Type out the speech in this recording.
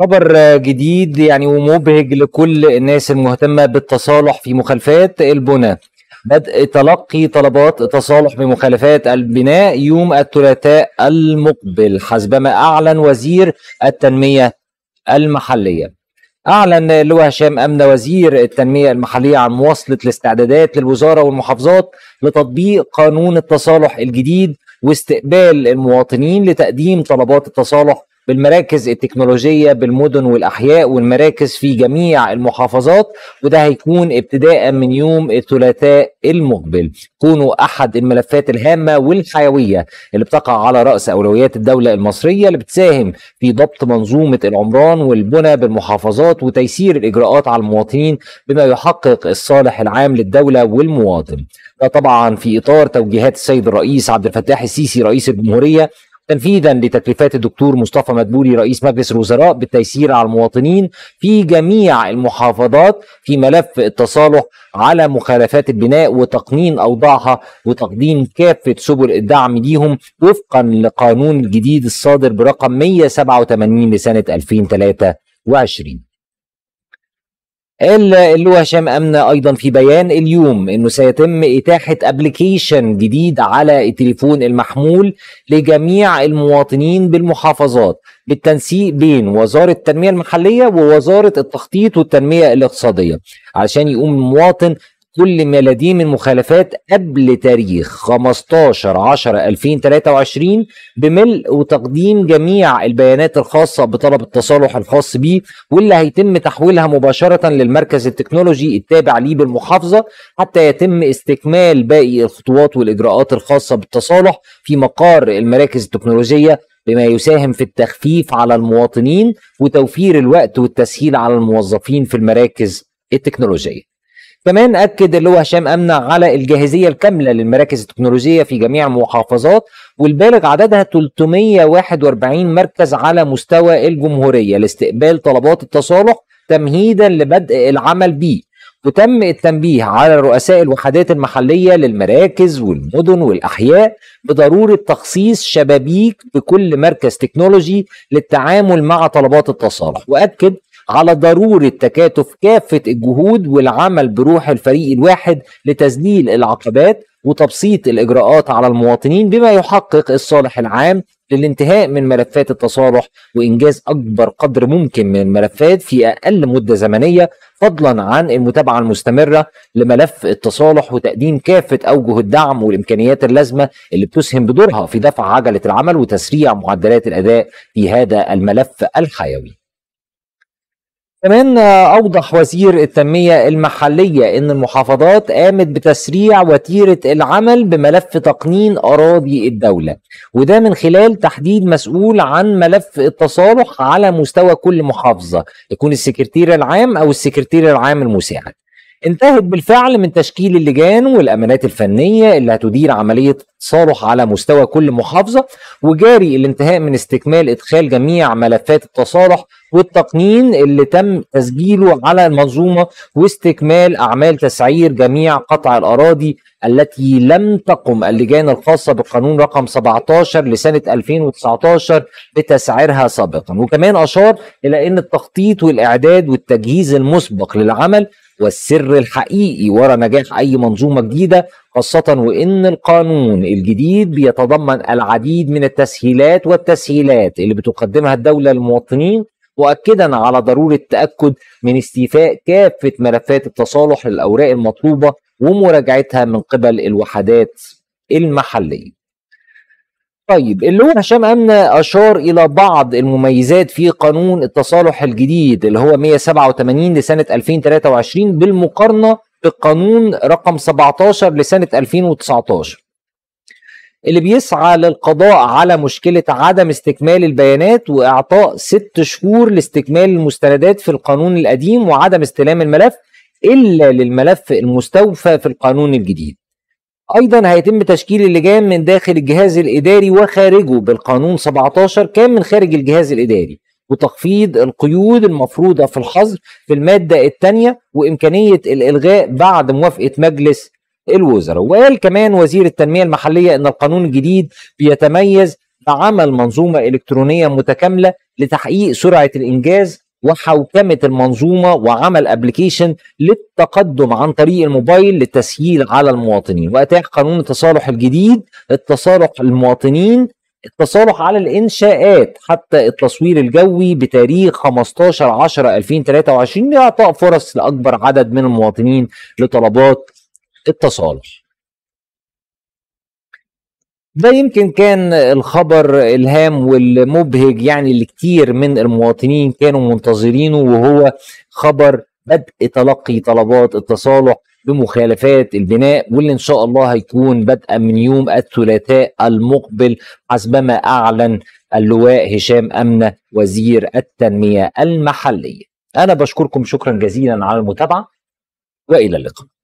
خبر جديد يعني ومبهج لكل الناس المهتمة بالتصالح في مخالفات البناء بدء تلقي طلبات تصالح بمخالفات البناء يوم الثلاثاء المقبل حسبما أعلن وزير التنمية المحلية أعلن اللواء هشام أمن وزير التنمية المحلية عن مواصلة الاستعدادات للوزارة والمحافظات لتطبيق قانون التصالح الجديد واستقبال المواطنين لتقديم طلبات التصالح بالمراكز التكنولوجيه بالمدن والاحياء والمراكز في جميع المحافظات وده هيكون ابتداء من يوم الثلاثاء المقبل كونوا احد الملفات الهامه والحيويه اللي بتقع على راس اولويات الدوله المصريه اللي بتساهم في ضبط منظومه العمران والبنى بالمحافظات وتيسير الاجراءات على المواطنين بما يحقق الصالح العام للدوله والمواطن ده طبعا في اطار توجيهات السيد الرئيس عبد الفتاح السيسي رئيس الجمهوريه تنفيذا لتكليفات الدكتور مصطفى مدبولي رئيس مجلس الوزراء بالتيسير على المواطنين في جميع المحافظات في ملف التصالح على مخالفات البناء وتقنين اوضاعها وتقديم كافه سبل الدعم ليهم وفقا لقانون الجديد الصادر برقم 187 لسنه 2023 قال اللواء هشام امنه ايضا في بيان اليوم انه سيتم اتاحه ابلكيشن جديد على التليفون المحمول لجميع المواطنين بالمحافظات بالتنسيق بين وزاره التنميه المحليه ووزاره التخطيط والتنميه الاقتصاديه علشان يقوم المواطن كل ما لديه من مخالفات قبل تاريخ 15 10 2023 بملء وتقديم جميع البيانات الخاصة بطلب التصالح الخاص به واللي هيتم تحويلها مباشرة للمركز التكنولوجي التابع ليه بالمحافظة حتى يتم استكمال باقي الخطوات والإجراءات الخاصة بالتصالح في مقار المراكز التكنولوجية بما يساهم في التخفيف على المواطنين وتوفير الوقت والتسهيل على الموظفين في المراكز التكنولوجيه كمان اكد اللي هو هشام امنه على الجاهزيه الكامله للمراكز التكنولوجيه في جميع المحافظات والبالغ عددها 341 مركز على مستوى الجمهوريه لاستقبال طلبات التصالح تمهيدا لبدء العمل بيه وتم التنبيه على رؤساء الوحدات المحلية للمراكز والمدن والأحياء بضرورة تخصيص شبابيك بكل مركز تكنولوجي للتعامل مع طلبات التصالح وأكد على ضروره تكاتف كافه الجهود والعمل بروح الفريق الواحد لتذليل العقبات وتبسيط الاجراءات على المواطنين بما يحقق الصالح العام للانتهاء من ملفات التصالح وانجاز اكبر قدر ممكن من الملفات في اقل مده زمنيه فضلا عن المتابعه المستمره لملف التصالح وتقديم كافه اوجه الدعم والامكانيات اللازمه اللي بتسهم بدورها في دفع عجله العمل وتسريع معدلات الاداء في هذا الملف الحيوي. كمان أوضح وزير التنمية المحلية إن المحافظات قامت بتسريع وتيرة العمل بملف تقنين أراضي الدولة وده من خلال تحديد مسؤول عن ملف التصالح على مستوى كل محافظة يكون السكرتير العام أو السكرتير العام المساعد انتهت بالفعل من تشكيل اللجان والامانات الفنيه اللي هتدير عمليه تصالح على مستوى كل محافظه وجاري الانتهاء من استكمال ادخال جميع ملفات التصالح والتقنين اللي تم تسجيله على المنظومه واستكمال اعمال تسعير جميع قطع الاراضي التي لم تقم اللجان الخاصة بالقانون رقم 17 لسنة 2019 بتسعيرها سابقا وكمان أشار إلى أن التخطيط والإعداد والتجهيز المسبق للعمل والسر الحقيقي وراء نجاح أي منظومة جديدة خاصة وإن القانون الجديد بيتضمن العديد من التسهيلات والتسهيلات اللي بتقدمها الدولة للمواطنين مؤكدا على ضرورة التأكد من استيفاء كافة ملفات التصالح للأوراق المطلوبة ومراجعتها من قبل الوحدات المحلية طيب اللي هو هشام أمنة أشار إلى بعض المميزات في قانون التصالح الجديد اللي هو 187 لسنة 2023 بالمقارنة بقانون رقم 17 لسنة 2019 اللي بيسعى للقضاء على مشكلة عدم استكمال البيانات وإعطاء ست شهور لاستكمال المستندات في القانون القديم وعدم استلام الملف إلا للملف المستوفى في القانون الجديد ايضا هيتم تشكيل اللجان من داخل الجهاز الاداري وخارجه بالقانون 17 كان من خارج الجهاز الاداري وتخفيض القيود المفروضه في الحظر في الماده الثانيه وامكانيه الالغاء بعد موافقه مجلس الوزراء وقال كمان وزير التنميه المحليه ان القانون الجديد بيتميز بعمل منظومه الكترونيه متكامله لتحقيق سرعه الانجاز وحوكمه المنظومه وعمل ابلكيشن للتقدم عن طريق الموبايل للتسهيل على المواطنين واتاح قانون التصالح الجديد التصالح المواطنين التصالح على الانشاءات حتى التصوير الجوي بتاريخ 15 10 2023 لاعطاء فرص لاكبر عدد من المواطنين لطلبات التصالح ده يمكن كان الخبر الهام والمبهج يعني اللي كتير من المواطنين كانوا منتظرينه وهو خبر بدء تلقي طلبات التصالح بمخالفات البناء واللي ان شاء الله هيكون بدءا من يوم الثلاثاء المقبل حسبما اعلن اللواء هشام امنه وزير التنميه المحليه. انا بشكركم شكرا جزيلا على المتابعه والى اللقاء.